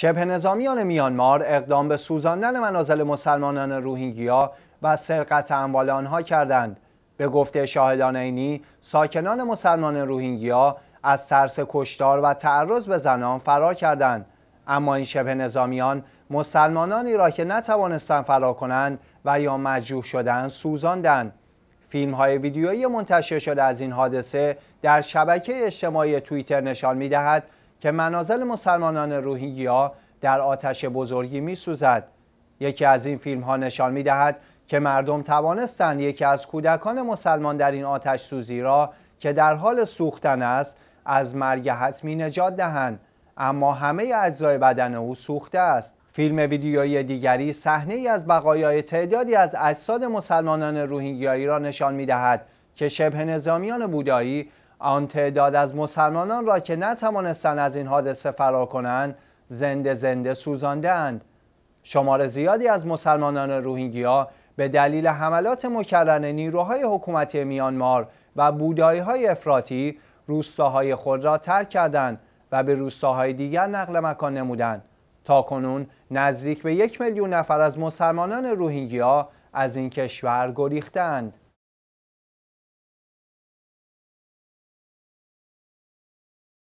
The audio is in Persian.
شبه نظامیان میانمار اقدام به سوزاندن منازل مسلمانان روهینگیا و سرقت اموال آنها کردند به گفته شاهدان عینی ساکنان مسلمان روهینگیا از ترس کشتار و تعرض به زنان فرار کردند اما این شبه نظامیان مسلمانانی را که نتوانستند فرار کنند و یا مجروح شدند سوزاندند فیلم های ویدیویی منتشر شده از این حادثه در شبکه اجتماعی توییتر نشان می که منازل مسلمانان روهینگیا در آتش بزرگی می سوزد. یکی از این فیلم ها نشان می دهد که مردم توانستند یکی از کودکان مسلمان در این آتش سوزی را که در حال سوختن است از مرگ حتمی نجات دهند اما همه اجزای بدن او سوخته است فیلم ویدیویی دیگری صحنه ای از بقایای تعدادی از اجساد مسلمانان روهینگیایی را نشان می دهد که شبه نظامیان بودایی آن تعداد از مسلمانان را که نتوانستند از این حادثه فرار کنند زنده زنده سوزاندند شمار زیادی از مسلمانان روهینگیا به دلیل حملات مکرر نیروهای حکومتی میانمار و بودایی های افراطی روستاهای خود را ترک کردند و به روستاهای دیگر نقل مکان نمودند تا کنون نزدیک به یک میلیون نفر از مسلمانان روهینگیا از این کشور گریختند